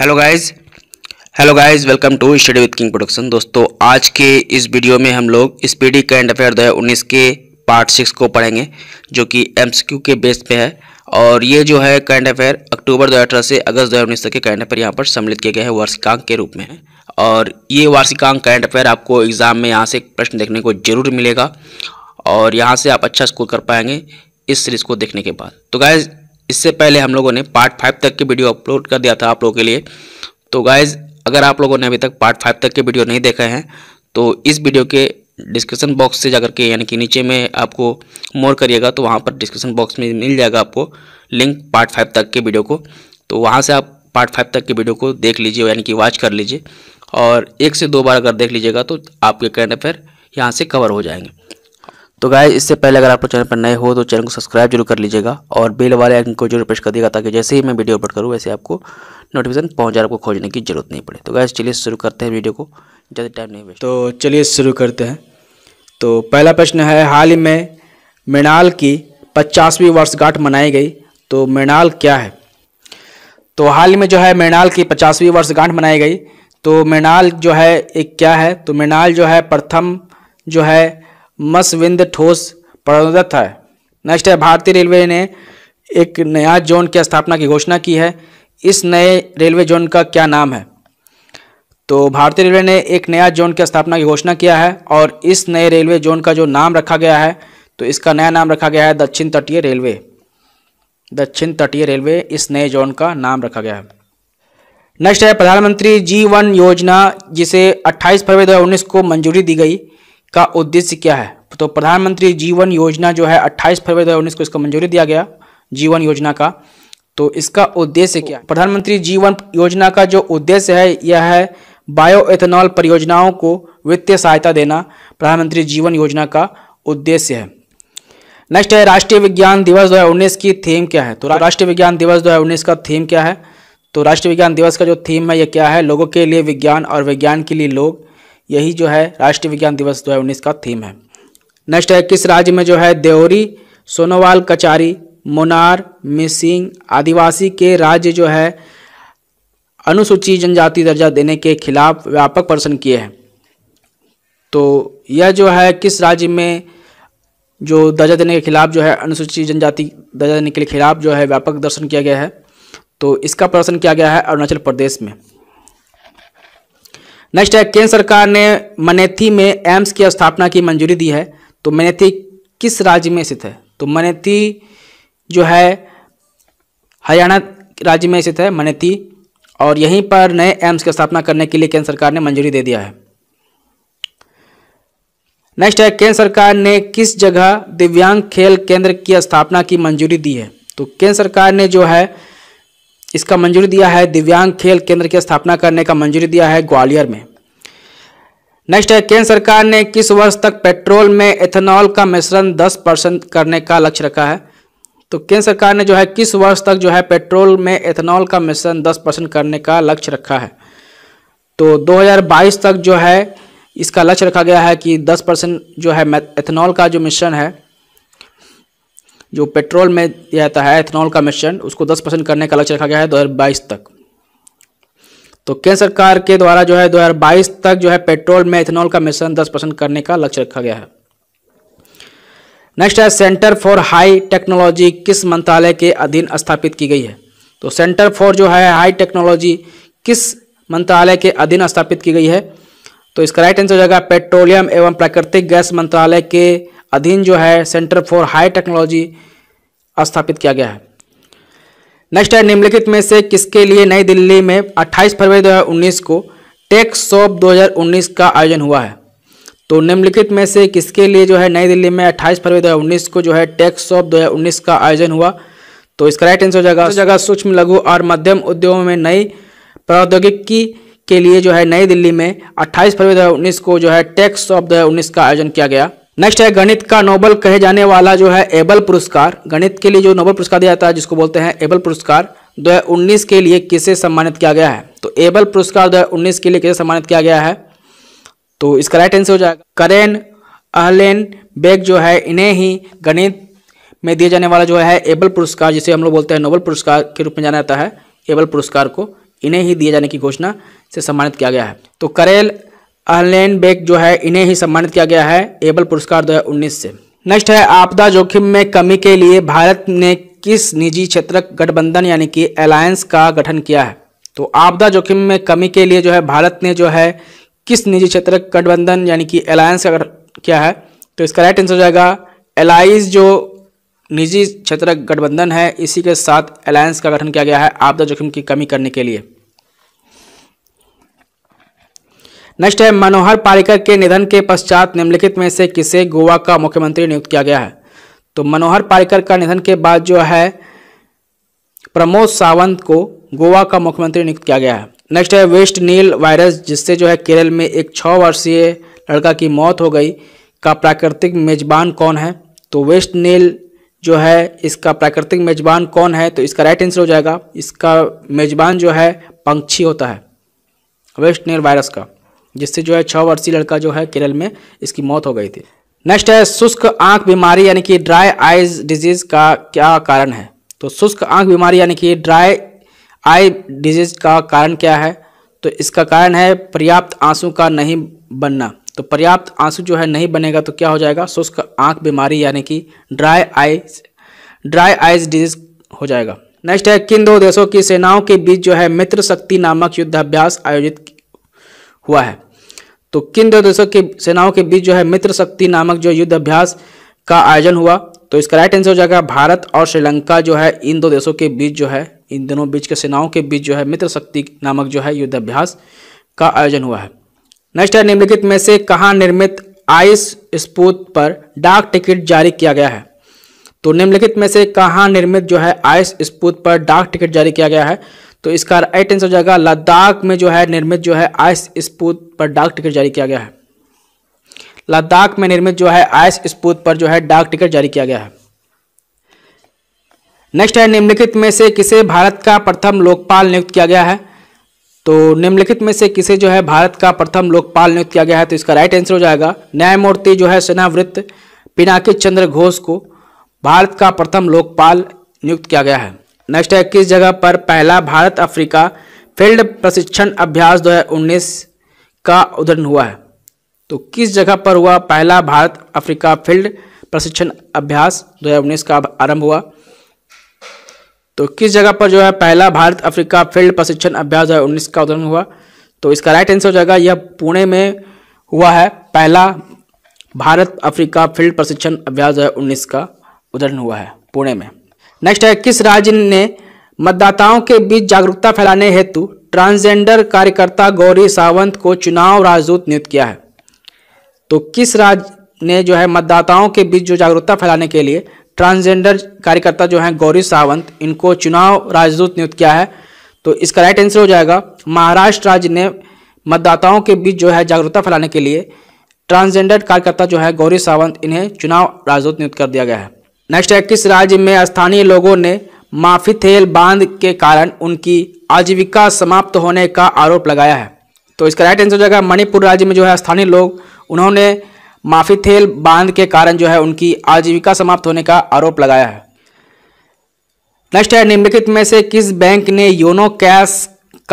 hello guys hello guys welcome to study with king production दोस्तों आज के इस वीडियो में हम लोग स्पीडी करंट अफेयर दो उन्नीस के पार्ट सिक्स को पढ़ेंगे जो कि एमसीक्यू के बेस पे है और ये जो है करंट अफेयर अक्टूबर दो से अगस्त दो तक के करंट अफेयर यहाँ पर सम्मिलित किए गए हैं वार्षिकांक के रूप में है और ये वार्षिकांक करंट अफेयर आपको एग्ज़ाम में यहाँ से प्रश्न देखने को जरूर मिलेगा और यहाँ से आप अच्छा स्कोर कर पाएंगे इस सीरीज़ को देखने के बाद तो गाइज इससे पहले हम लोगों ने पार्ट फाइव तक की वीडियो अपलोड कर दिया था आप लोगों के लिए तो गाइज अगर आप लोगों ने अभी तक पार्ट फाइव तक के वीडियो नहीं देखे हैं तो इस वीडियो के डिस्क्रिप्शन बॉक्स से जाकर के यानी कि नीचे में आपको मोर करिएगा तो वहाँ पर डिस्क्रिप्शन बॉक्स में मिल जाएगा आपको लिंक पार्ट फाइव तक के वीडियो को तो वहाँ से आप पार्ट फाइव तक के वीडियो को देख लीजिए यानी कि वॉच कर लीजिए और एक से दो बार अगर देख लीजिएगा तो आपके कैंड अफेयर यहाँ से कवर हो जाएंगे तो गाय इससे पहले अगर आप चैनल पर नए हो तो चैनल को सब्सक्राइब जरूर कर लीजिएगा और बेल वाले आइकन को जरूर प्रेस कर दिएगा ताकि जैसे ही मैं वीडियो अपलोड करूँ वैसे आपको नोटिफिकेशन पहुँच जाए आपको खोजने की जरूरत नहीं पड़े तो गाय चलिए शुरू करते हैं वीडियो को ज़्यादा टाइम नहीं वेस्ट तो चलिए शुरू करते हैं तो पहला प्रश्न है हाल ही में मृणाल की पचासवीं वर्षगांठ मनाई गई तो मृणाल क्या है तो हाल ही में जो है मृणाल की पचासवीं वर्षगांठ मनाई गई तो मृणाल जो है एक क्या है तो मृणाल जो है प्रथम जो है मसविंद ठोस प्रदत्त है नेक्स्ट है भारतीय रेलवे ने एक नया जोन की स्थापना की घोषणा की है इस नए रेलवे जोन का क्या नाम है तो भारतीय रेलवे ने एक नया जोन की स्थापना की घोषणा किया है और इस नए रेलवे जोन का जो नाम रखा गया है तो इसका नया नाम रखा गया है दक्षिण तटीय रेलवे दक्षिण तटीय रेलवे इस नए जोन का नाम रखा गया है नेक्स्ट है प्रधानमंत्री जीवन योजना जिसे 28 फरवरी 2019 को मंजूरी दी गई का उद्देश्य क्या है तो प्रधानमंत्री जीवन योजना जो है 28 फरवरी दो को इसको मंजूरी दिया गया जीवन योजना का तो इसका उद्देश्य क्या है प्रधानमंत्री जीवन योजना का जो उद्देश्य है यह है बायो एथेनॉल परियोजनाओं को वित्तीय सहायता देना प्रधानमंत्री जीवन योजना का उद्देश्य है नेक्स्ट है राष्ट्रीय विज्ञान दिवस 2019 की थीम क्या है तो राष्ट्रीय विज्ञान दिवस 2019 का थीम क्या है तो राष्ट्रीय विज्ञान दिवस का जो थीम है यह क्या है लोगों के लिए विज्ञान और विज्ञान के लिए लोग यही जो है राष्ट्रीय विज्ञान दिवस दो का थीम है नेक्स्ट है किस राज्य में जो है देवरी सोनोवाल कचारी मुनार मिसिंग आदिवासी के राज्य जो है अनुसूचित जनजाति दर्जा देने के खिलाफ व्यापक प्रदर्शन किए हैं तो यह जो है किस राज्य में जो दर्जा देने के खिलाफ जो है अनुसूचित जनजाति दर्जा देने के खिलाफ जो है व्यापक दर्शन किया गया है तो इसका प्रदर्शन किया गया है अरुणाचल प्रदेश में नेक्स्ट है केंद्र सरकार ने मनेथी में एम्स की स्थापना की मंजूरी दी है तो मनेथी किस राज्य में स्थित है तो मनेथी जो है हरियाणा राज्य में स्थित है मनेथी और यहीं पर नए एम्स की स्थापना करने के लिए केंद्र सरकार ने मंजूरी दे दिया है नेक्स्ट है केंद्र सरकार ने किस जगह दिव्यांग खेल केंद्र की स्थापना की मंजूरी दी है तो केंद्र सरकार ने जो है इसका मंजूरी दिया है दिव्यांग खेल केंद्र की स्थापना करने का मंजूरी दिया है ग्वालियर में नेक्स्ट है केंद्र सरकार ने किस वर्ष तक पेट्रोल में एथेनॉल का मिश्रण 10 परसेंट करने का लक्ष्य रखा है तो केंद्र सरकार ने जो है किस वर्ष तक जो है पेट्रोल में एथेनॉल का मिश्रण 10 परसेंट करने का लक्ष्य रखा है तो 2022 तक जो है इसका लक्ष्य रखा गया है कि 10 परसेंट जो है एथेनॉल का जो मिश्रण है जो पेट्रोल में यह आता है एथेनॉल का मिश्रण उसको 10 परसेंट करने का लक्ष्य रखा गया है 2022 तक तो केंद्र सरकार के द्वारा जो है 2022 तक जो है पेट्रोल में एथेनॉल का मिश्रण 10 परसेंट करने का लक्ष्य रखा गया है नेक्स्ट है सेंटर फॉर हाई टेक्नोलॉजी किस मंत्रालय के अधीन स्थापित की गई है तो सेंटर फॉर जो है हाई टेक्नोलॉजी किस मंत्रालय के अधीन स्थापित की गई है तो इसका राइट आंसर हो जाएगा पेट्रोलियम एवं प्राकृतिक गैस मंत्रालय के अधीन जो है सेंटर फॉर हाई टेक्नोलॉजी स्थापित किया गया है नेक्स्ट है निम्नलिखित में से किसके लिए नई दिल्ली में 28 फरवरी 2019 को टेक सॉप 2019 का आयोजन हुआ है तो निम्नलिखित में से किसके लिए जो है नई दिल्ली में 28 फरवरी 2019 को जो है टेक सॉप 2019 का आयोजन हुआ तो इसका राइट आंसर हो जाएगा जगह सूक्ष्म लघु और मध्यम उद्योगों में नई प्रौद्योगिकी के लिए जो है नई दिल्ली में अट्ठाईस फरवरी दो को जो है टेक सॉप दो का आयोजन किया गया नेक्स्ट है गणित का नोबल कहे जाने वाला जो है एबल पुरस्कार गणित के लिए जो नोबल पुरस्कार दिया जाता है जिसको बोलते हैं एबल पुरस्कार 2019 के लिए किसे सम्मानित किया गया है तो एबल पुरस्कार 2019 के लिए किसे सम्मानित किया गया है तो इसका राइट आंसर हो जाएगा करेन अहलेन बेग जो है इन्हें ही गणित में दिया जाने वाला जो है एबल पुरस्कार जिसे हम लोग बोलते हैं नोबल पुरस्कार के रूप में जाना जाता है एबल पुरस्कार को इन्हें ही दिए जाने की घोषणा से सम्मानित किया गया है तो करेल अहलेन बेग जो है इन्हें ही सम्मानित किया गया है एबल पुरस्कार 2019 से नेक्स्ट है आपदा जोखिम में कमी के लिए भारत ने किस निजी क्षेत्र गठबंधन यानी कि अलायंस का गठन किया है तो आपदा जोखिम में कमी के लिए जो है भारत ने जो है किस निजी क्षेत्र गठबंधन यानी कि अलायंस का किया है तो इसका राइट आंसर हो जाएगा एलाइज जो निजी क्षेत्र गठबंधन है इसी के साथ अलायंस का गठन किया गया है आपदा जोखिम की कमी करने के लिए नेक्स्ट है मनोहर पारिकर के निधन के पश्चात निम्नलिखित में से किसे गोवा का मुख्यमंत्री नियुक्त किया गया है तो मनोहर पारिकर का निधन के बाद जो है प्रमोद सावंत को गोवा का मुख्यमंत्री नियुक्त किया गया है नेक्स्ट है वेस्ट नील वायरस जिससे जो है केरल में एक छः वर्षीय लड़का की मौत हो गई का प्राकृतिक मेजबान कौन है तो वेस्ट नील जो है इसका प्राकृतिक मेजबान कौन है तो इसका राइट आंसर हो जाएगा इसका मेजबान जो है पंक्षी होता है वेस्ट नील वायरस का जिससे जो है छः वर्षीय लड़का जो है केरल में इसकी मौत हो गई थी नेक्स्ट है शुष्क आंख बीमारी यानी कि ड्राई आइज डिजीज का क्या कारण है तो शुष्क आंख बीमारी यानी कि ड्राई आई डिजीज का कारण क्या है तो इसका कारण है पर्याप्त आंसू का नहीं बनना तो पर्याप्त आंसू जो है नहीं बनेगा तो क्या हो जाएगा शुष्क आंख बीमारी यानी कि dry eye dry eyes disease हो जाएगा नेक्स्ट है किन दो देशों की सेनाओं के बीच जो है मित्र शक्ति नामक युद्धाभ्यास आयोजित हुआ है तो किन दो देशों की सेनाओं के बीच जो है मित्र शक्ति नामक जो युद्ध अभ्यास का आयोजन हुआ तो इसका राइट आंसर हो जाएगा भारत और श्रीलंका जो है इन दो देशों के बीच जो है इन दोनों बीच के सेनाओं के बीच जो है मित्र शक्ति नामक जो है युद्ध अभ्यास का आयोजन हुआ है नेक्स्ट है निम्नलिखित में से कहाँ निर्मित आइस स्पूत पर डाक टिकट जारी किया गया है तो निम्नलिखित में से कहाँ निर्मित जो है आइस स्पूत पर डाक टिकट जारी किया गया है तो इसका राइट आंसर हो जाएगा लद्दाख में जो है निर्मित जो है आइस स्पूत पर डाक टिकट जारी किया गया है लद्दाख में निर्मित जो है आइस स्पूत पर जो है डाक टिकट जारी किया गया है नेक्स्ट है निम्नलिखित में से किसे भारत का प्रथम लोकपाल नियुक्त किया गया है तो निम्नलिखित में से किसे जो है भारत का प्रथम लोकपाल नियुक्त किया गया है तो इसका राइट आंसर हो जाएगा न्यायमूर्ति जो है सेनावृत्त पिनाकी चंद्र घोष को भारत का प्रथम लोकपाल नियुक्त किया गया है नेक्स्ट है किस जगह पर पहला भारत अफ्रीका फील्ड प्रशिक्षण अभ्यास 2019 का उद्घाटन हुआ है तो किस जगह पर हुआ पहला भारत अफ्रीका फील्ड प्रशिक्षण अभ्यास 2019 का आरंभ हुआ तो किस जगह पर जो है पहला भारत अफ्रीका फील्ड प्रशिक्षण अभ्यास 2019 का उद्घाटन हुआ तो इसका राइट आंसर हो जाएगा यह पुणे में हुआ है पहला भारत अफ्रीका फील्ड प्रशिक्षण अभ्यास दो का उद्घाटन हुआ है पुणे में नेक्स्ट है किस राज्य ने मतदाताओं के बीच जागरूकता फैलाने हेतु ट्रांसजेंडर कार्यकर्ता गौरी सावंत को चुनाव राजदूत नियुक्त किया है तो किस राज्य ने जो है मतदाताओं के बीच जो जागरूकता फैलाने के लिए ट्रांसजेंडर कार्यकर्ता जो है गौरी सावंत इनको चुनाव राजदूत नियुक्त किया है तो इसका राइट आंसर हो जाएगा महाराष्ट्र राज्य ने मतदाताओं के बीच जो है जागरूकता फैलाने के लिए ट्रांसजेंडर कार्यकर्ता जो है गौरी सावंत इन्हें चुनाव राजदूत नियुक्त कर दिया गया है नेक्स्ट है किस राज्य में स्थानीय लोगों ने माफीथेल बांध के कारण उनकी आजीविका समाप्त होने का आरोप लगाया है तो इसका राइट आंसर हो जाएगा मणिपुर राज्य में जो है स्थानीय लोग उन्होंने माफीथेल बांध के कारण जो है उनकी आजीविका समाप्त होने का आरोप लगाया है नेक्स्ट है निम्नलिखित में से किस बैंक ने योनो कैश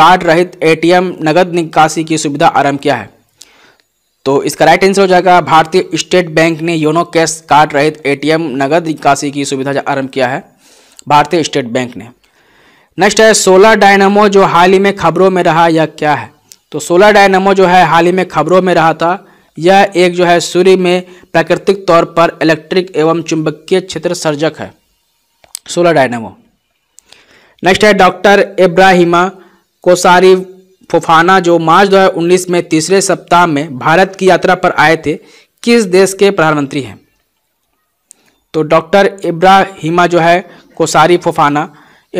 कार्ड रहित एटीएम नगद निकासी की सुविधा आरंभ किया है तो इसका राइट आंसर हो जाएगा भारतीय स्टेट बैंक ने योनो कैश कार्ड रहित एटीएम नगद निकासी की सुविधा आरंभ किया है भारतीय स्टेट बैंक ने नेक्स्ट है सोलर डायनामो जो हाल ही में खबरों में रहा यह क्या है तो सोलर डायनामो जो है हाल ही में खबरों में रहा था यह एक जो है सूर्य में प्राकृतिक तौर पर इलेक्ट्रिक एवं चुंबकीय क्षेत्र सर्जक है सोलर डायनामो नेक्स्ट है डॉक्टर इब्राहिमा कोसारी फोफाना जो मार्च 2019 में तीसरे सप्ताह में भारत की यात्रा पर आए थे किस देश के प्रधानमंत्री हैं तो डॉक्टर इब्राहिमा जो है कोसारी फोफाना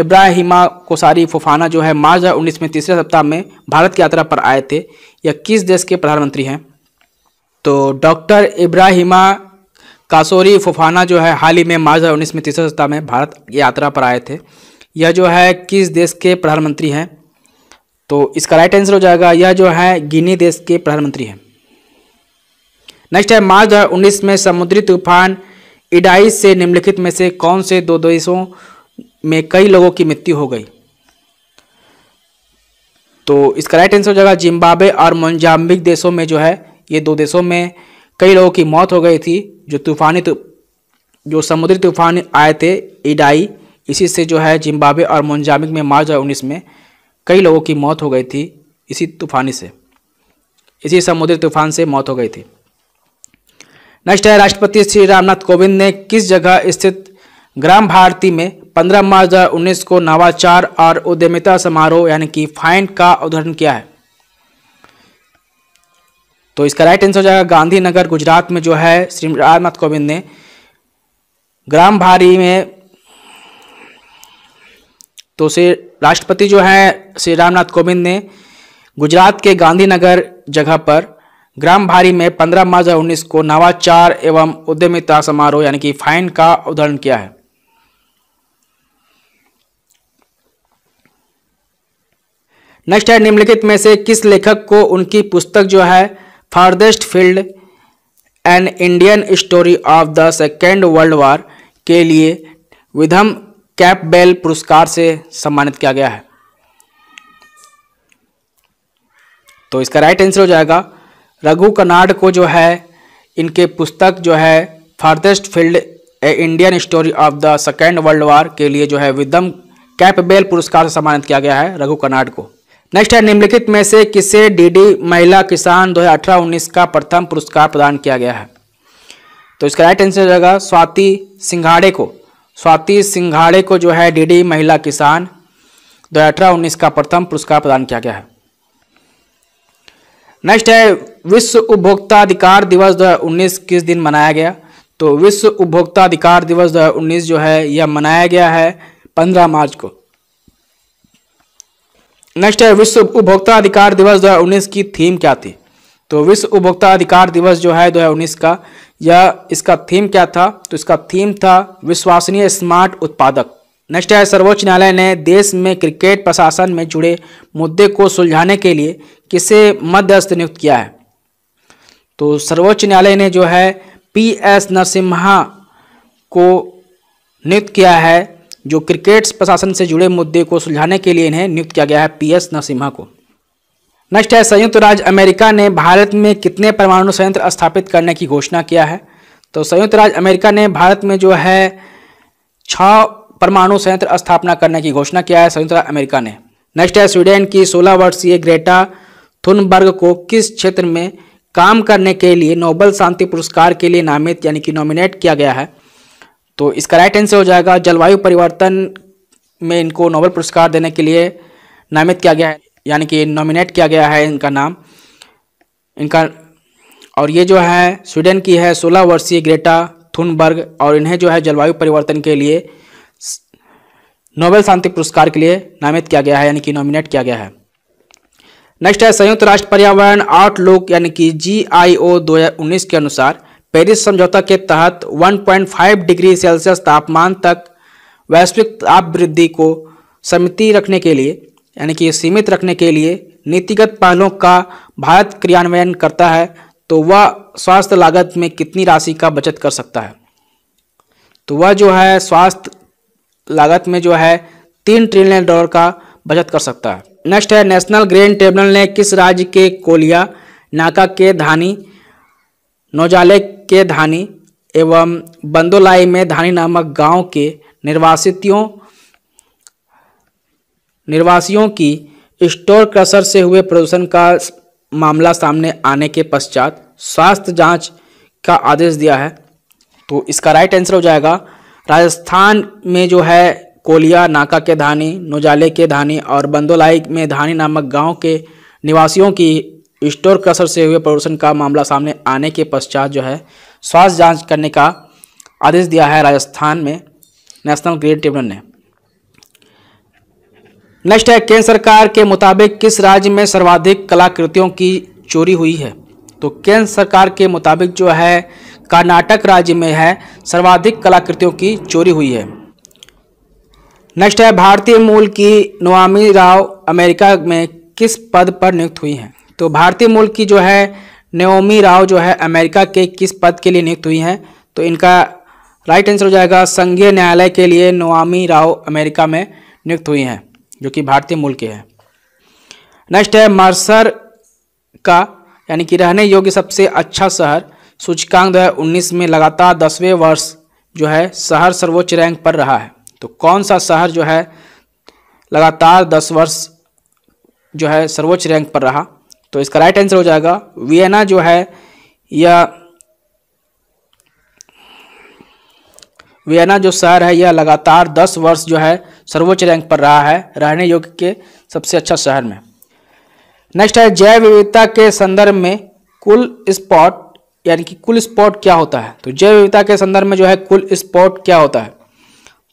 इब्राहिमा कोसारी फोफाना जो है मार्च 2019 में तीसरे सप्ताह में भारत की यात्रा पर आए थे यह किस देश के प्रधानमंत्री हैं तो डॉक्टर इब्राहिमा कासोरी फोफाना जो है हाल ही में मार्च दो में तीसरे सप्ताह में भारत यात्रा पर आए थे यह जो है किस देश के प्रधानमंत्री हैं तो इसका राइट आंसर हो जाएगा यह जो है गिनी देश के प्रधानमंत्री हैं नेक्स्ट है मार्च दो में समुद्री तूफान इडाई से निम्नलिखित में से कौन से दो देशों में कई लोगों की मृत्यु हो गई तो इसका राइट आंसर हो जाएगा जिम्बाब्वे और मोजाम्बिक देशों में जो है ये दो देशों में कई लोगों की मौत हो गई थी जो तूफानी जो समुद्री तूफान आए थे इडाई इसी से जो है जिम्बाब्वे और मोजाम्बिक में मार्च दो में कई लोगों की मौत हो गई थी इसी तूफानी से इसी समुद्री तूफान से मौत हो गई थी नेक्स्ट है राष्ट्रपति श्री रामनाथ कोविंद ने किस जगह स्थित ग्राम भारती में 15 मार्च 2019 को नवाचार और उद्यमिता समारोह यानी कि फाइंड का उदाहरण किया है तो इसका राइट आंसर हो जाएगा गांधीनगर गुजरात में जो है श्री रामनाथ कोविंद ने ग्राम भारी में तो से राष्ट्रपति जो है श्री रामनाथ कोविंद ने गुजरात के गांधीनगर जगह पर ग्राम भारी में 15 मार्च उन्नीस को नवाचार एवं उद्यमिता समारोह यानी कि फाइन का उदाहरण किया है नेक्स्ट है निम्नलिखित में से किस लेखक को उनकी पुस्तक जो है farthest field an Indian story of the second world war के लिए विधम कैपबेल पुरस्कार से सम्मानित किया गया है तो इसका राइट आंसर हो जाएगा रघु कनाड को जो है इनके पुस्तक जो है farthest field a Indian story of the second world war के लिए जो है विदम कैपबेल पुरस्कार से सम्मानित किया गया है रघु कनाड को नेक्स्ट है निम्नलिखित में से किसे डीडी महिला किसान 2018-19 का प्रथम पुरस्कार प्रदान किया गया है तो इसका राइट आंसर हो जाएगा स्वाति सिंघाड़े को स्वाति सिंघाड़े को जो है डीडी महिला किसान दो हज़ार अठारह उन्नीस का प्रथम पुरस्कार प्रदान किया गया है तो नेक्स्ट है विश्व उपभोक्ता अधिकार दिवस उन्नीस किस दिन मनाया गया तो विश्व उपभोक्ता अधिकार दिवस उन्नीस जो है यह मनाया गया है 15 मार्च को नेक्स्ट है विश्व उपभोक्ता अधिकार दिवस 2019 की थीम क्या थी तो विश्व उपभोक्ता अधिकार दिवस जो है उन्नीस का यह इसका थीम क्या था तो इसका थीम था विश्वसनीय स्मार्ट उत्पादक नेक्स्ट है सर्वोच्च न्यायालय ने देश में क्रिकेट प्रशासन में जुड़े मुद्दे को सुलझाने के लिए किसे मध्यस्थ नियुक्त किया है तो सर्वोच्च न्यायालय ने जो है पी एस नरसिम्हा को नियुक्त किया है जो क्रिकेट प्रशासन से जुड़े मुद्दे को सुलझाने के लिए इन्हें नियुक्त किया गया है पी एस नरसिम्हा को नेक्स्ट है संयुक्त राज्य अमेरिका ने भारत में कितने परमाणु संयंत्र स्थापित करने की घोषणा किया है तो संयुक्त राज्य अमेरिका ने भारत में जो है छः परमाणु संयंत्र स्थापना करने की घोषणा किया है संयुक्त राज्य अमेरिका ने नेक्स्ट है स्वीडन की सोलह वर्षीय ग्रेटा थुनबर्ग को किस क्षेत्र में काम करने के लिए नोबल शांति पुरस्कार के लिए नामित यानी कि नॉमिनेट किया गया है तो इसका राइट आंसर हो जाएगा जलवायु परिवर्तन में इनको नोबल पुरस्कार देने के लिए नामित किया गया है यानी कि नॉमिनेट किया गया है इनका नाम इनका और ये जो है स्वीडन की है सोलह वर्षीय ग्रेटा थुनबर्ग और इन्हें जो है जलवायु परिवर्तन के लिए नोबेल शांति पुरस्कार के लिए नामित किया गया है यानी कि नॉमिनेट किया गया है नेक्स्ट है संयुक्त राष्ट्र पर्यावरण आउटलुक यानी कि जी आई ओ दो के अनुसार पेरिस समझौता के तहत 1.5 डिग्री सेल्सियस तापमान तक वैश्विक ताप वृद्धि को समिति रखने के लिए यानी कि सीमित रखने के लिए नीतिगत पहलों का भारत क्रियान्वयन करता है तो वह स्वास्थ्य लागत में कितनी राशि का बचत कर सकता है तो वह जो है स्वास्थ्य लागत में जो है तीन ट्रिलियन डॉलर का बचत कर सकता है नेक्स्ट है नेशनल ग्रेन ट्रिब्यूनल ने किस राज्य के कोलिया नाका के धानी नौजाले के धानी एवं बंदोलाई में धानी नामक गांव के निर्वासितों निर्वासियों की स्टोर क्रसर से हुए प्रदूषण का मामला सामने आने के पश्चात स्वास्थ्य जांच का आदेश दिया है तो इसका राइट आंसर हो जाएगा राजस्थान में जो है कोलिया नाका के धानी नुजाले के धानी और बंदोलाई में धानी नामक गांव के निवासियों की स्टोर कसर से हुए प्रदूषण का मामला सामने आने के पश्चात जो है स्वास्थ्य जांच करने का आदेश दिया है राजस्थान में नेशनल ग्रीन ट्रिब्यूनल ने नेक्स्ट है केंद्र सरकार के मुताबिक किस राज्य में सर्वाधिक कलाकृतियों की चोरी हुई है तो केंद्र सरकार के मुताबिक जो है कर्नाटक राज्य में है सर्वाधिक कलाकृतियों की चोरी हुई है नेक्स्ट है भारतीय मूल की नवामी राव अमेरिका में किस पद पर नियुक्त हुई हैं तो भारतीय मूल की जो है नोमी राव जो है अमेरिका के किस पद के लिए नियुक्त हुई हैं तो इनका राइट आंसर हो जाएगा संघीय न्यायालय के लिए नवामी राव अमेरिका में नियुक्त हुई हैं जो कि भारतीय मूल के हैं नेक्स्ट है मरसर का यानी कि रहने योग्य सबसे अच्छा शहर सूचकांक दो में लगातार दसवें वर्ष जो है शहर सर्वोच्च रैंक पर रहा है तो कौन सा शहर जो है लगातार दस वर्ष जो है सर्वोच्च रैंक पर रहा तो इसका राइट आंसर हो जाएगा वियना जो है यह वियना जो शहर है यह लगातार दस वर्ष जो है सर्वोच्च रैंक पर रहा है रहने योग्य के सबसे अच्छा शहर में नेक्स्ट है जैव विविधता के संदर्भ में कुल स्पॉट यानी कि कुल स्पॉट क्या होता है तो जैव विविधता के संदर्भ में जो है कुल स्पॉट क्या होता है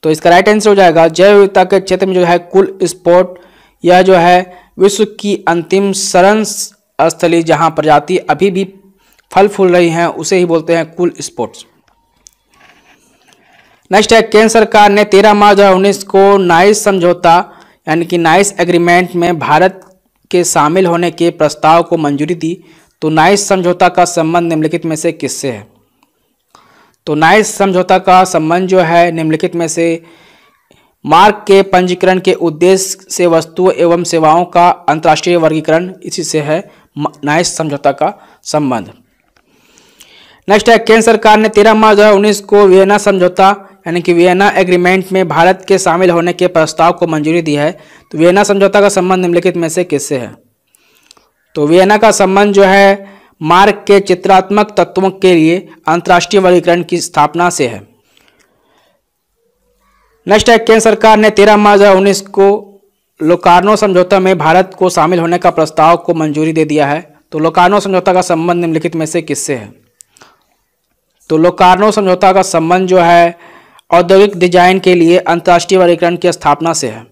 तो इसका राइट आंसर हो जाएगा जैव विविधता के क्षेत्र में जो है कुल स्पॉट यह जो है विश्व की अंतिम शरण स्थली जहाँ प्रजाति अभी भी फल फूल रही हैं उसे ही बोलते हैं कुल स्पोर्ट्स नेक्स्ट है केंद्र सरकार ने 13 मार्च दो उन्नीस को नाइस समझौता यानी कि नाइस एग्रीमेंट में भारत के शामिल होने के प्रस्ताव को मंजूरी दी तो नाइस समझौता का संबंध निम्नलिखित में से किससे है तो नाइस समझौता का संबंध जो है निम्नलिखित में से मार्क के पंजीकरण के उद्देश्य से वस्तुओं एवं सेवाओं का अंतर्राष्ट्रीय वर्गीकरण इसी से है नाइस समझौता का संबंध नेक्स्ट है केंद्र सरकार ने 13 मार्च 2019 को वियना समझौता यानी कि वियना एग्रीमेंट में भारत के शामिल होने के प्रस्ताव को मंजूरी दी है तो वियना समझौता का संबंध निम्नलिखित में से किससे है तो वियना का संबंध जो है मार्ग के चित्रात्मक तत्वों के लिए अंतर्राष्ट्रीय वर्गीकरण की स्थापना से है नेक्स्ट है केंद्र सरकार ने तेरह मार्च दो उन्नीस को लोकार्नो समझौता में भारत को शामिल होने का प्रस्ताव को मंजूरी दे दिया है तो लोकार्नो समझौता का संबंध निम्नलिखित में से किससे है तो लोकार्नो समझौता का संबंध जो है औद्योगिक डिजाइन के लिए अंतर्राष्ट्रीय वर्गीकरण की स्थापना से है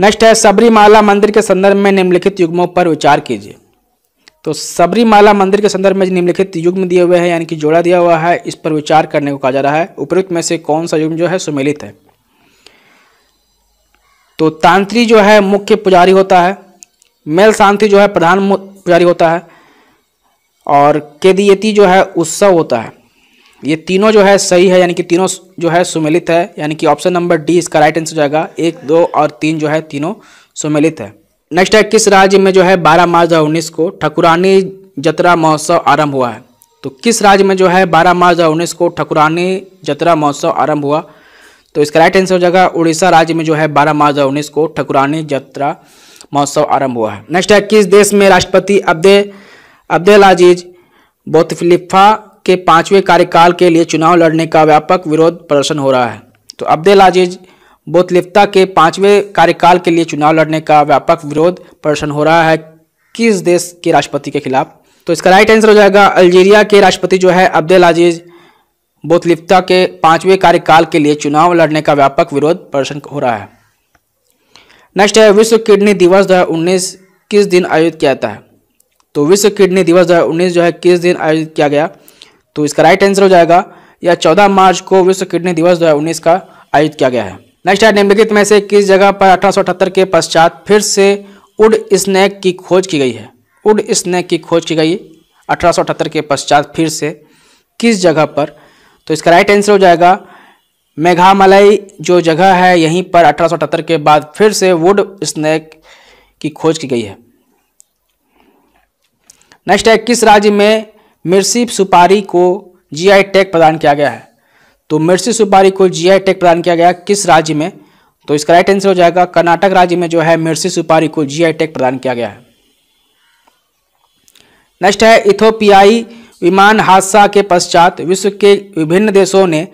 नेक्स्ट है सबरीमाला मंदिर के संदर्भ में निम्नलिखित युग्मों पर विचार कीजिए तो सबरीमाला मंदिर के संदर्भ में निम्नलिखित युग्म दिए हुए हैं यानी कि जोड़ा दिया हुआ है इस पर विचार करने को कहा जा रहा है उपयुक्त में से कौन सा युग्म जो है सुमेलित है तो तांत्री जो है मुख्य पुजारी होता है मेल शांति जो है प्रधान पुजारी होता है और केदियती जो है उत्सव होता है ये तीनों जो है सही है यानी कि तीनों जो है सुमेलित है यानी कि ऑप्शन नंबर डी इसका राइट आंसर जाएगा एक दो और तीन जो है तीनों सुमेलित है नेक्स्ट है किस राज्य में जो है 12 मार्च दो उन्नीस को ठकुरानी जतरा महोत्सव आरंभ हुआ है तो किस राज्य में जो है 12 मार्च दो उन्नीस को ठकुरानी जतरा महोत्सव आरंभ हुआ तो इसका राइट आंसर हो जाएगा उड़ीसा राज्य में जो है 12 मार्च दो उन्नीस को ठकुरानी जतरा महोत्सव आरंभ हुआ है नेक्स्ट है किस देश में राष्ट्रपति अब्दे अब्देल आजीज बोतफिलिफा के पाँचवें कार्यकाल के लिए चुनाव लड़ने का व्यापक विरोध प्रदर्शन हो रहा है तो अब्देल आजीज बोतलिप्ता के पांचवें कार्यकाल के लिए चुनाव लड़ने का व्यापक विरोध प्रदर्शन हो रहा है किस देश के राष्ट्रपति के खिलाफ तो इसका राइट आंसर हो जाएगा अल्जीरिया के राष्ट्रपति जो है अब्देल अजीज बोतलिप्ता के पांचवें कार्यकाल के लिए चुनाव लड़ने का व्यापक विरोध प्रदर्शन हो रहा है नेक्स्ट है विश्व किडनी दिवस दो किस दिन आयोजित किया जाता है तो विश्व किडनी दिवस दो जो है किस दिन आयोजित किया गया तो इसका राइट आंसर हो जाएगा या 14 मार्च को विश्व किडनी दिवस 2019 का आयोजित किया गया है नेक्स्ट है निम्नलिखित में से किस जगह पर अठारह के पश्चात फिर से उड स्नैक की खोज की गई है उड स्नैक की खोज की गई अठारह के पश्चात फिर से किस जगह पर तो इसका राइट आंसर हो जाएगा मेघामलाई जो जगह है यहीं पर अठारह के बाद फिर से वुड स्नैक की खोज की गई है नेक्स्ट है किस राज्य में मिर्सी सुपारी को जीआई टैग प्रदान किया गया है तो मिर्सी सुपारी को जीआई टैग प्रदान किया गया किस राज्य में तो इसका राइट आंसर हो जाएगा कर्नाटक राज्य में जो है मिर्सी सुपारी को जीआई टैग प्रदान किया गया है नेक्स्ट है इथोपियाई विमान हादसा के पश्चात विश्व के विभिन्न देशों ने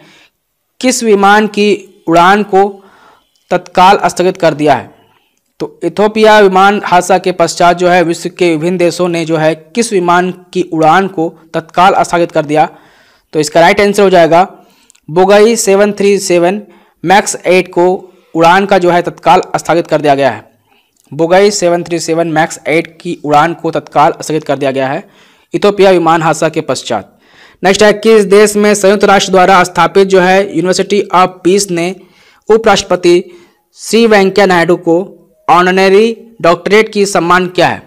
किस विमान की उड़ान को तत्काल स्थगित कर दिया है तो इथोपिया विमान हादसा के पश्चात जो है विश्व के विभिन्न देशों ने जो है किस विमान की उड़ान को तत्काल स्थगित कर दिया तो इसका राइट आंसर हो जाएगा बोगई 737 मैक्स 8 को उड़ान का जो है तत्काल स्थगित कर दिया गया है बोगई 737 मैक्स 8 की उड़ान को तत्काल स्थगित कर दिया गया है इथोपिया विमान हादसा के पश्चात नेक्स्ट है किस देश में संयुक्त राष्ट्र द्वारा स्थापित जो है यूनिवर्सिटी ऑफ पीस ने उपराष्ट्रपति श्री वेंकैया नायडू को ऑनरेरी डॉक्टरेट की सम्मान किया है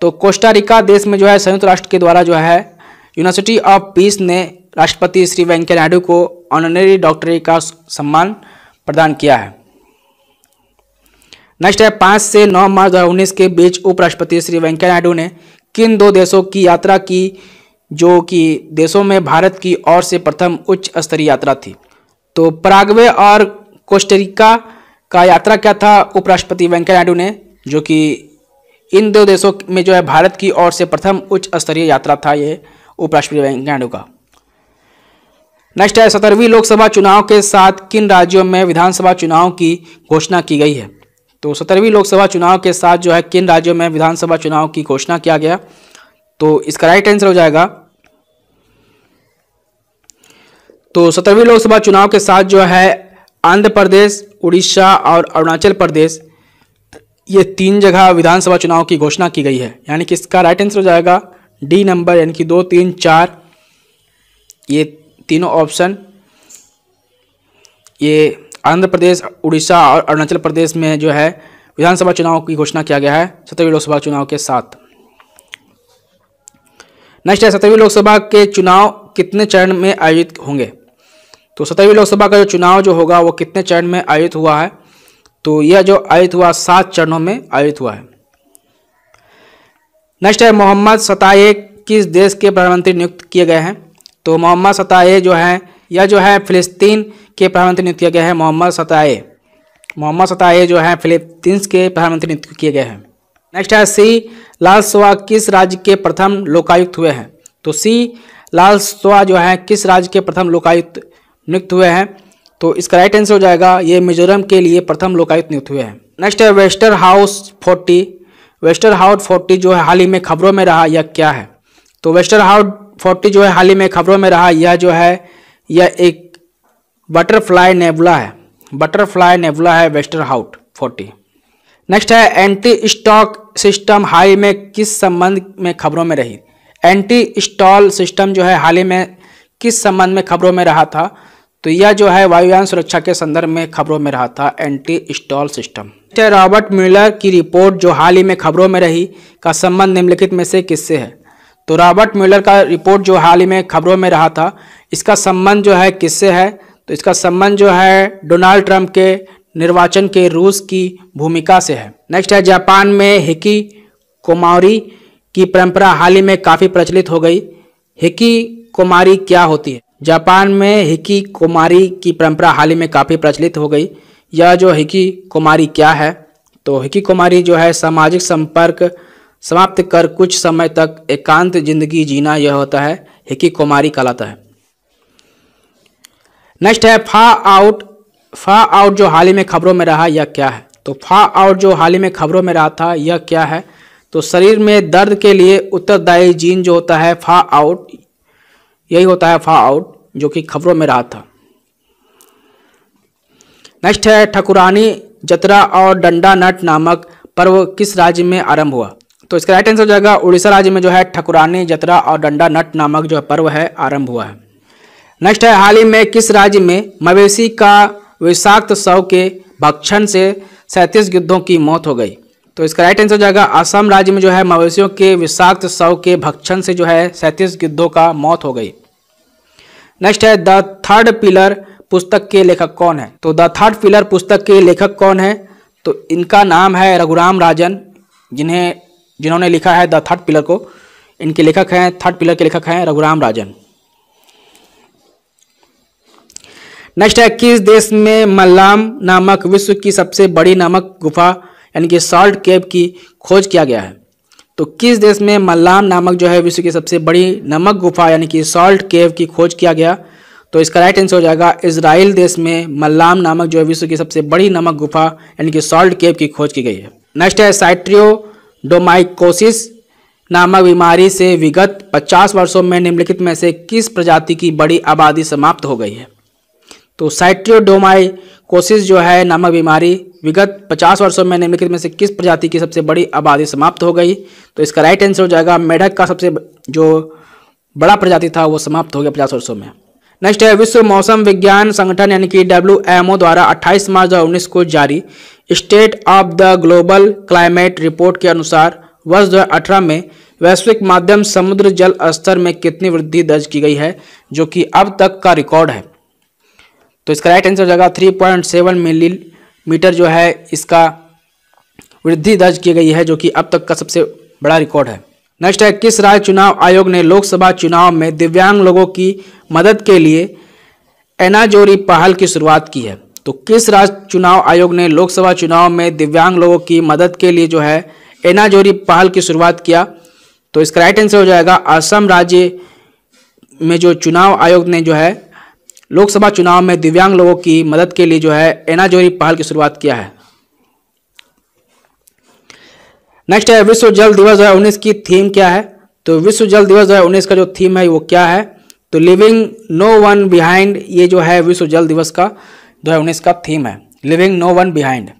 तो कोस्टारिका देश में जो है संयुक्त राष्ट्र के द्वारा जो है यूनिवर्सिटी ऑफ पीस ने राष्ट्रपति श्री वेंकैया नायडू को ऑनरेरी डॉक्टरी का सम्मान प्रदान किया है नेक्स्ट है पाँच से नौ मार्च दो के बीच उपराष्ट्रपति श्री वेंकैया नायडू ने किन दो देशों की यात्रा की जो कि देशों में भारत की ओर से प्रथम उच्च स्तरीय यात्रा थी तो प्रागवे और कोस्टरिका का यात्रा क्या था उपराष्ट्रपति वेंकैया नायडू ने जो कि इन दो देशों में जो है भारत की ओर से प्रथम उच्च स्तरीय यात्रा था ये उपराष्ट्रपति वेंकैया नायडू का नेक्स्ट है सत्रहवीं लोकसभा चुनाव के साथ किन राज्यों में विधानसभा चुनाव की घोषणा की गई है तो सत्रहवीं लोकसभा चुनाव के साथ जो है किन राज्यों में विधानसभा चुनाव की घोषणा किया गया तो इसका राइट आंसर हो जाएगा तो सत्रहवीं लोकसभा चुनाव के साथ जो है आंध्र प्रदेश उड़ीसा और अरुणाचल प्रदेश ये तीन जगह विधानसभा चुनाव की घोषणा की गई है यानी कि इसका राइट आंसर हो जाएगा डी नंबर यानी कि दो तीन चार ये तीनों ऑप्शन ये आंध्र प्रदेश उड़ीसा और अरुणाचल प्रदेश में जो है विधानसभा चुनाव की घोषणा किया गया है सत्रहवीं लोकसभा चुनाव के साथ नेक्स्ट है सत्रहवीं लोकसभा के चुनाव कितने चरण में आयोजित होंगे तो सत्रहवीं लोकसभा का जो चुनाव जो होगा वो कितने चरण में आयोजित हुआ है तो यह जो आयोजित हुआ सात चरणों में आयोजित हुआ है नेक्स्ट है मोहम्मद सताए किस देश के प्रधानमंत्री नियुक्त किए गए हैं तो मोहम्मद सताए जो हैं यह जो है फिलिस्तीन के प्रधानमंत्री नियुक्त किया गया है मोहम्मद सताए मोहम्मद सताए जो हैं फिलिस्तीन के प्रधानमंत्री नियुक्त किए गए हैं नेक्स्ट है सी लाल स्वाह किस राज्य के प्रथम लोकायुक्त हुए हैं तो सी लाल स्वाह जो है किस राज्य के प्रथम लोकायुक्त नियुक्त हुए हैं तो इसका राइट आंसर हो जाएगा ये मिजोरम के लिए प्रथम लोकायुक्त नियुक्त हुए हैं नेक्स्ट है Westerhout forty Westerhout forty जो है हाल ही में खबरों में रहा यह क्या है तो वेस्टर हाउट फोर्टी जो है हाल ही में खबरों में रहा यह जो है यह एक बटरफ्लाई नेबुला है बटरफ्लाई नेबुला है वेस्टर हाउट फोर्टी नेक्स्ट है एंटी स्टॉक सिस्टम हाल ही में किस संबंध में खबरों में रही एंटी स्टॉल सिस्टम जो है हाल ही में किस संबंध में खबरों में रहा था तो यह जो है वायुयान सुरक्षा के संदर्भ में खबरों में रहा था anti stall system Robert Miller की रिपोर्ट जो हाल ही में खबरों में रही का संबंध निम्नलिखित में से किससे है तो रॉबर्ट म्यूलर का रिपोर्ट जो हाल ही में खबरों में रहा था इसका संबंध जो है किससे है तो इसका संबंध जो है डोनाल्ड ट्रंप के निर्वाचन के रूस की भूमिका से है नेक्स्ट है जापान में हिकी कुमारी की परंपरा हाल ही में काफ़ी प्रचलित हो गई हिकी कुमारी क्या होती है जापान में हिकी कुमारी की परंपरा हाल ही में काफ़ी प्रचलित हो गई यह जो हिकी कुमारी क्या है तो हिकी कुमारी जो है सामाजिक संपर्क समाप्त कर कुछ समय तक एकांत जिंदगी जीना यह होता है हिकी कुमारी कहलाता है नेक्स्ट है फा आउट फा आउट जो हाल ही में खबरों में रहा यह क्या है तो फा आउट जो हाल ही में खबरों में रहा था यह क्या है तो शरीर में दर्द के लिए उत्तरदायी जीन जो होता है फा आउट यही होता है फा आउट जो कि खबरों में रहा था नेक्स्ट है ठकुरानी जतरा और डंडा नट नामक पर्व किस राज्य में आरंभ हुआ तो इसका राइट आंसर हो जाएगा उड़ीसा राज्य में जो है ठकुरानी जतरा और डंडा नट नामक जो पर्व है आरंभ हुआ है नेक्स्ट है हाल ही में किस राज्य में मवेशी का विषाक्त शव के भक्षण से सैंतीस गिद्धों की मौत हो गई तो इसका राइट आंसर हो जाएगा असम राज्य में जो है मवेशियों के विषाक्त शव के भक्षण से जो है सैंतीस गिद्धों का मौत हो गई नेक्स्ट है द थर्ड पिलर पुस्तक के लेखक कौन है तो द थर्ड पिलर पुस्तक के लेखक कौन है तो इनका नाम है रघुराम राजन जिन्हें जिन्होंने लिखा है द थर्ड पिलर को इनके लेखक हैं थर्ड पिलर के लेखक हैं रघुराम राजन नेक्स्ट है किस देश में मल्लाम नामक विश्व की सबसे बड़ी नामक गुफा यानी कि सॉल्ट केव की खोज किया गया है तो किस देश में मल्लाम नामक जो है विश्व की सबसे बड़ी नमक गुफा यानी कि सॉल्ट केव की खोज किया गया तो इसका राइट आंसर हो जाएगा इसराइल देश में मल्लाम नामक जो है विश्व की सबसे बड़ी नमक गुफा यानी कि सॉल्ट केव की खोज की गई है नेक्स्ट है साइट्रियो डोमाइकोसिस नामक बीमारी से विगत 50 वर्षों में निम्नलिखित में से किस प्रजाति की बड़ी आबादी समाप्त हो गई है तो साइट्रियोडोमाइकोसिस जो है नामक बीमारी विगत 50 वर्षों में निम्नलिखित में से किस प्रजाति की सबसे बड़ी आबादी समाप्त हो गई तो इसका राइट आंसर हो जाएगा मेढक का सबसे जो बड़ा प्रजाति था वो समाप्त हो गया पचास वर्षों में नेक्स्ट है विश्व मौसम विज्ञान संगठन यानी कि डब्ल्यू द्वारा 28 मार्च दो को जारी state of the global climate report के अनुसार वर्ष 2018 में वैश्विक माध्यम समुद्र जल स्तर में कितनी वृद्धि दर्ज की गई है जो कि अब तक का रिकॉर्ड है तो इसका right answer three point 3.7 millimetre जो है इसका वृद्धि दर्ज की गई है जो कि अब तक का सबसे बड़ा रिकॉर्ड है नेक्स्ट है किस राज्य चुनाव आयोग ने लोकसभा चुनाव में दिव्यांग लोगों की मदद के लिए एनाजोरी पहल की शुरुआत की है तो किस राज्य चुनाव आयोग ने लोकसभा चुनाव में दिव्यांग लोगों की मदद के लिए जो है एनाजोरी पहल की शुरुआत किया तो इसका राइट आंसर हो जाएगा असम राज्य में जो चुनाव आयोग ने जो है लोकसभा चुनाव में दिव्यांग लोगों की मदद के लिए जो है एनाजोरी पहल की शुरुआत किया है नेक्स्ट है विश्व जल दिवस दो उन्नीस की थीम क्या है तो विश्व जल दिवस दो उन्नीस का जो थीम है वो क्या है तो लिविंग नो वन बिहाइंड ये जो है विश्व जल दिवस का दो का थीम है living no one behind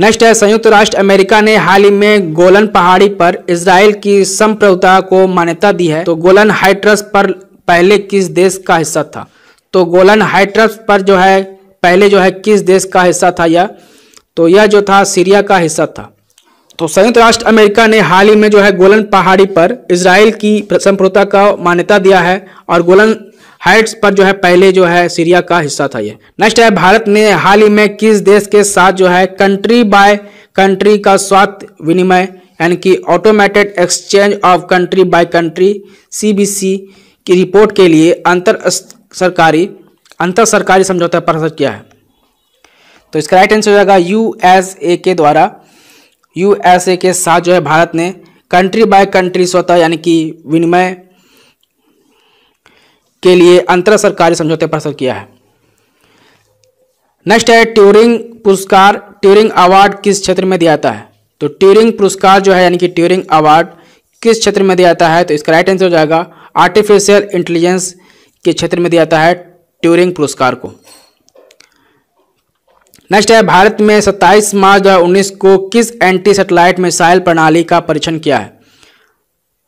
next है संयुक्त राष्ट्र अमेरिका ने हाल ही में गोलन पहाड़ी पर इसराइल की संप्रभुता को मान्यता दी है तो गोलन हाइट्रस पर पहले किस देश का हिस्सा था तो गोलन हाइट्रस पर जो है पहले जो है किस देश का हिस्सा था यह तो यह जो था सीरिया का हिस्सा था तो संयुक्त राष्ट्र अमेरिका ने हाल ही में जो है गोलन पहाड़ी पर इसराइल की संप्रभुता का मान्यता दिया है और गोलन हाइट्स पर जो है पहले जो है सीरिया का हिस्सा था ये नेक्स्ट है भारत ने हाल ही में किस देश के साथ जो है कंट्री बाय कंट्री का स्वास्थ्य विनिमय यानी कि automated exchange of country by country CBC की रिपोर्ट के लिए अंतर सरकारी अंतर सरकारी समझौता पर किया है तो इसका राइट आंसर हो जाएगा यू के द्वारा यूएसए के साथ जो है भारत ने कंट्री बाय कंट्री स्वतः यानी कि विनिमय के लिए अंतर सरकारी समझौते पर असर किया है नेक्स्ट है ट्यूरिंग पुरस्कार ट्यूरिंग अवार्ड किस क्षेत्र में दिया जाता है तो ट्यूरिंग पुरस्कार जो है यानी कि ट्यूरिंग अवार्ड किस क्षेत्र में दिया जाता है तो इसका राइट आंसर हो जाएगा आर्टिफिशियल इंटेलिजेंस के क्षेत्र में दिया जाता है ट्यूरिंग पुरस्कार को नेक्स्ट है भारत में 27 मार्च दो को किस एंटी सेटेलाइट मिसाइल प्रणाली का परीक्षण किया है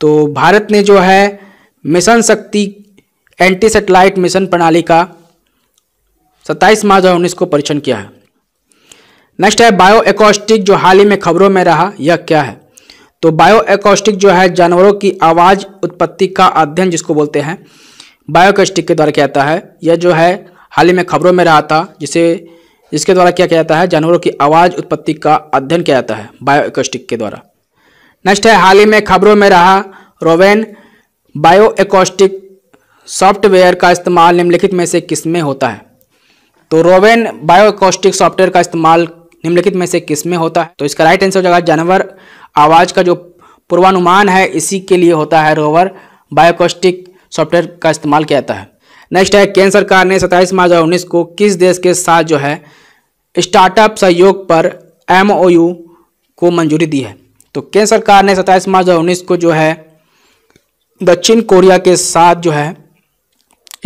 तो भारत ने जो है मिशन शक्ति एंटी सेटेलाइट मिशन प्रणाली का 27 मार्च दो उन्नीस को परीक्षण किया है नेक्स्ट है बायो एकोस्टिक जो हाल ही में खबरों में रहा यह क्या है तो बायो एकोस्टिक जो है जानवरों की आवाज़ उत्पत्ति का अध्ययन जिसको बोलते हैं बायो के द्वारा किया जाता है यह जो है हाल ही में खबरों में रहा था जिसे इसके द्वारा क्या किया जाता है जानवरों की आवाज़ उत्पत्ति का अध्ययन किया जाता है बायो एकोस्टिक के द्वारा नेक्स्ट है हाल ही में खबरों में रहा रोवेन बायो एकोस्टिक सॉफ्टवेयर का इस्तेमाल निम्नलिखित में से किस में होता है तो रोवेन बायोकॉस्टिक सॉफ्टवेयर का इस्तेमाल निम्नलिखित में से किस में होता है तो इसका राइट आंसर हो जाएगा जानवर आवाज़ का जो पूर्वानुमान है इसी के लिए होता है रोवर बायोकॉस्टिक सॉफ्टवेयर का इस्तेमाल किया जाता है नेक्स्ट है केंद्र सरकार ने सत्ताईस मार्च दो को किस देश के साथ जो है स्टार्टअप सहयोग पर एम को मंजूरी दी है तो केंद्र सरकार ने सत्ताईस मार्च दो को जो है दक्षिण कोरिया के साथ जो है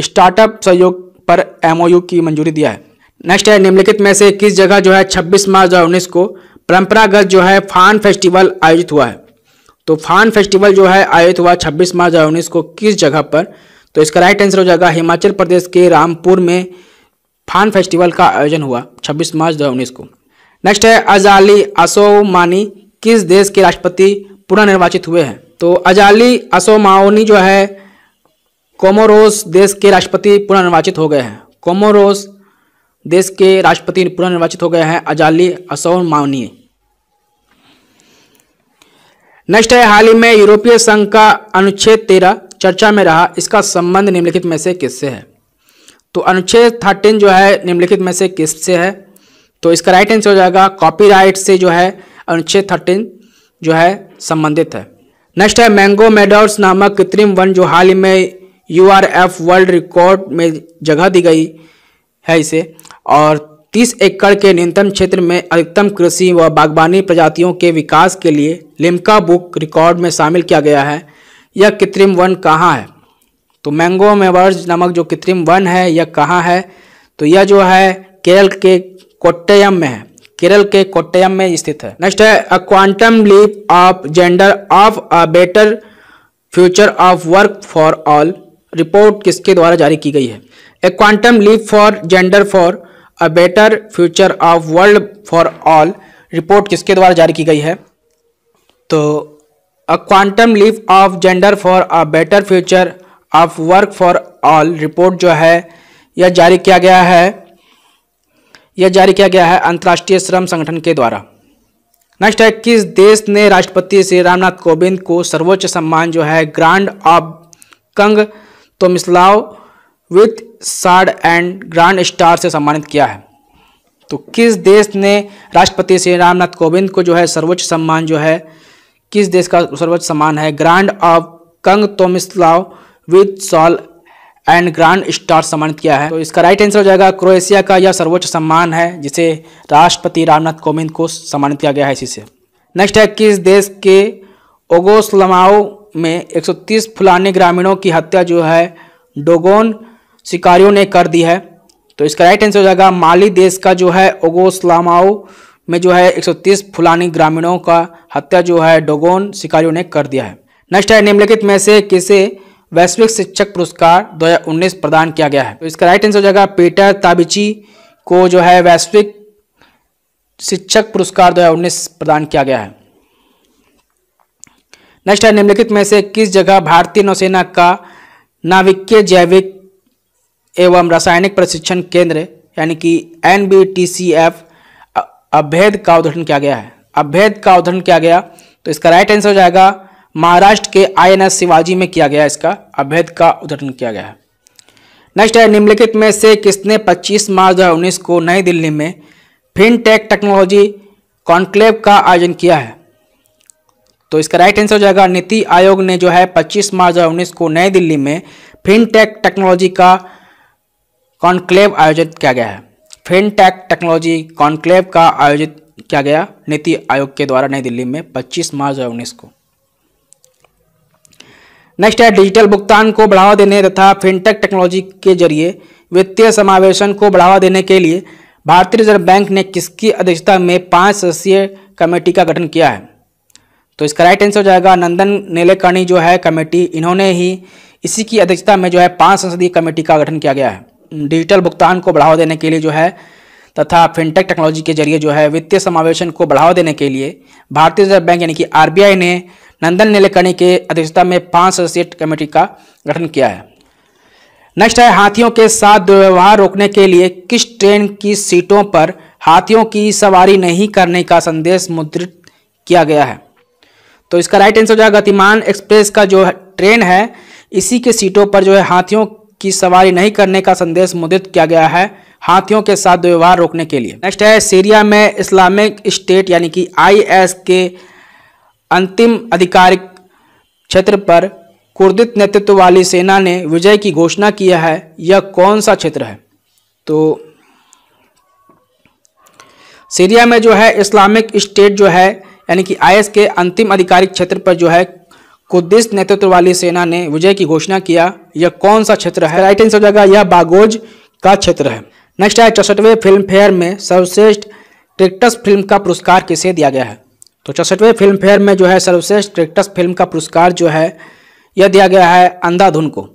स्टार्टअप सहयोग पर एमओयू की मंजूरी दिया है नेक्स्ट है निम्नलिखित में से किस जगह जो है 26 मार्च दो को परंपरागत जो है फान फेस्टिवल आयोजित हुआ है तो फान फेस्टिवल जो है आयोजित हुआ 26 मार्च दो को किस जगह पर तो इसका राइट आंसर हो जाएगा हिमाचल प्रदेश के रामपुर में फान फेस्टिवल का आयोजन हुआ 26 मार्च दो को नेक्स्ट है अजाली असोमानी किस देश के राष्ट्रपति पुनर्निर्वाचित हुए हैं तो अजाली असोमानी जो है कोमोरोस देश के राष्ट्रपति पुनर्निर्वाचित हो गए हैं कोमोरोस देश के राष्ट्रपति पुनर्निर्वाचित हो गए हैं अजाली असौन मावनी नेक्स्ट है हाल ही में यूरोपीय संघ का अनुच्छेद तेरह चर्चा में रहा इसका संबंध निम्नलिखित में से किससे है तो अनुच्छेद थर्टीन जो है निम्नलिखित में से किससे है तो इसका राइट आंसर हो जाएगा कॉपीराइट से जो है अनुच्छेद थर्टीन जो है संबंधित है नेक्स्ट है मैंगो मेडोर्स नामक कृत्रिम वन जो हाल ही में U R F world record में जगह दी गई है इसे और 30 एकड़ के न्यूनतम क्षेत्र में अधिकतम कृषि व बागवानी प्रजातियों के विकास के लिए लिम्का बुक रिकॉर्ड में शामिल किया गया है यह कृत्रिम वन कहाँ है तो मैंगो वर्ज नामक जो कृत्रिम वन है यह कहाँ है तो यह जो है केरल के कोट्टयम में है केरल के कोट्टयम में स्थित है नेक्स्ट है a quantum leap of gender of a better future of work for all report किसके द्वारा जारी की गई है a quantum leap for gender for a better future of world for all report किसके द्वारा जारी की गई है तो a quantum leap of gender for a better future of work for all report जो है यह जारी किया गया है यह जारी किया गया है अंतर्राष्ट्रीय श्रम संगठन के द्वारा नेक्स्ट है किस देश ने राष्ट्रपति श्री रामनाथ कोविंद को सर्वोच्च सम्मान जो है grand of king Tomislav with sash and grand star से सम्मानित किया है तो किस देश ने राष्ट्रपति श्री रामनाथ कोविंद को जो है सर्वोच्च सम्मान जो है किस देश का सर्वोच्च सम्मान है grand of king Tomislav with sash and grand star सम्मानित किया है तो इसका राइट आंसर हो जाएगा क्रोएशिया का यह सर्वोच्च सम्मान है जिसे राष्ट्रपति रामनाथ कोविंद को सम्मानित किया गया है इसी से नेक्स्ट है किस देश के ओगोस्लमाओ में 130 फुलाने ग्रामीणों की हत्या जो है डोगोन शिकारियों ने कर दी है तो इसका राइट आंसर हो जाएगा माली देश का जो है ओगोसलामाओ में जो है 130 फुलानी ग्रामीणों का हत्या जो है डोगोन शिकारियों ने कर दिया है नेक्स्ट है निम्नलिखित में से किसे वैश्विक शिक्षक पुरस्कार 2019 प्रदान किया गया है तो इसका राइट आंसर हो जाएगा पीटर ताबिची को जो है वैश्विक शिक्षक पुरस्कार 2019 प्रदान किया गया है नेक्स्ट है निम्नलिखित में से किस जगह भारतीय नौसेना का नाविकीय जैविक एवं रासायनिक प्रशिक्षण केंद्र यानी कि N B T C F Abhed का उद्घाटन किया गया है अभेद का उद्घाटन किया गया तो इसका राइट आंसर हो जाएगा महाराष्ट्र के आईएनएस शिवाजी में किया गया इसका अभेद का उद्घाटन किया गया है नेक्स्ट है निम्नलिखित में से किसने 25 मार्च 2019 को नई दिल्ली में फिनटेक टेक्नोलॉजी कॉन्क्लेव का आयोजन किया है तो इसका राइट आंसर हो जाएगा नीति आयोग ने जो है 25 मार्च दो को नई दिल्ली में फिनटेक टेक्नोलॉजी का कॉन्क्लेव आयोजित किया गया है फिनटेक टेक्नोलॉजी कॉन्क्लेव का आयोजित किया गया नीति आयोग के द्वारा नई दिल्ली में 25 मार्च दो को नेक्स्ट है डिजिटल भुगतान को बढ़ावा देने तथा फिनटेक टेक्नोलॉजी के जरिए वित्तीय समावेशन को बढ़ावा देने के लिए भारतीय रिजर्व बैंक ने किसकी अध्यक्षता में पांच सदस्यीय कमेटी का गठन किया है तो इसका राइट आंसर हो जाएगा नंदन नीलेकर्णी जो है कमेटी इन्होंने ही इसी की अध्यक्षता में जो है पांच संसदीय कमेटी का गठन किया गया है डिजिटल भुगतान को बढ़ावा देने के लिए जो है तथा फिनटेक टेक्नोलॉजी के जरिए जो है वित्तीय समावेशन को बढ़ावा देने के लिए भारतीय रिजर्व बैंक यानी कि आरबीआई ने नंदन नीलेकर्णी के अध्यक्षता में पांच सदस्यीय कमेटी का गठन किया है नेक्स्ट है हाथियों के साथ दुर्व्यवहार रोकने के लिए किस ट्रेन की सीटों पर हाथियों की सवारी नहीं करने का संदेश मुद्रित किया गया है तो इसका राइट आंसर हो जाएगा गतिमान एक्सप्रेस का जो ट्रेन है इसी के सीटों पर जो है हाथियों की सवारी नहीं करने का संदेश मुद्रित किया गया है हाथियों के साथ दुर्व्यवहार रोकने के लिए नेक्स्ट है सीरिया में इस्लामिक स्टेट यानी कि आईएस के अंतिम आधिकारिक क्षेत्र पर कुर्दित नेतृत्व वाली सेना ने विजय की घोषणा किया है यह कौन सा क्षेत्र है तो सीरिया में जो है इस्लामिक स्टेट जो है यानी कि आई के अंतिम आधिकारिक क्षेत्र पर जो है कुदिस नेतृत्व वाली सेना ने विजय की घोषणा किया यह कौन सा क्षेत्र है राइट आंसर जाएगा यह बागोज का क्षेत्र है नेक्स्ट है चौसठवें फिल्म फेयर में सर्वश्रेष्ठ ट्रिक्टस फिल्म का पुरस्कार किसे दिया गया है तो चौसठवें फिल्म फेयर में जो है सर्वश्रेष्ठ ट्रिक्टस फिल्म का पुरस्कार जो है यह दिया गया है अंधाधुन को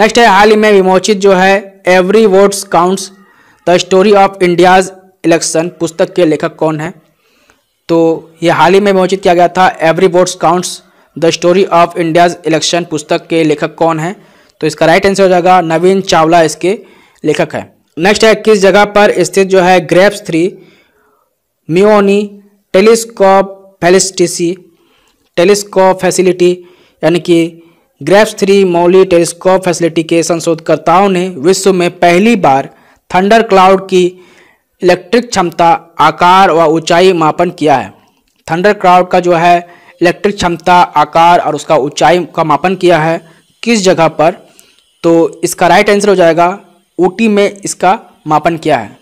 नेक्स्ट है हाल ही में विमोचित जो है every votes counts the story of India's election पुस्तक के लेखक कौन है तो ये हाल ही में विमोचित किया गया था every votes counts the story of India's election पुस्तक के लेखक कौन है तो इसका राइट आंसर हो जाएगा नवीन चावला इसके लेखक है नेक्स्ट है किस जगह पर स्थित जो है ग्रेप्स थ्री मियोनी टेलीस्कोप फैलिस्टिसी टेलीस्कोप फैसिलिटी यानी कि GRAPES three muon telescope facility के संशोधकर्ताओं ने विश्व में पहली बार थंडर क्लाउड की इलेक्ट्रिक क्षमता आकार व ऊंचाई मापन किया है थंडर क्राउड का जो है इलेक्ट्रिक क्षमता आकार और उसका ऊंचाई का मापन किया है किस जगह पर तो इसका राइट आंसर हो जाएगा ऊटी में इसका मापन किया है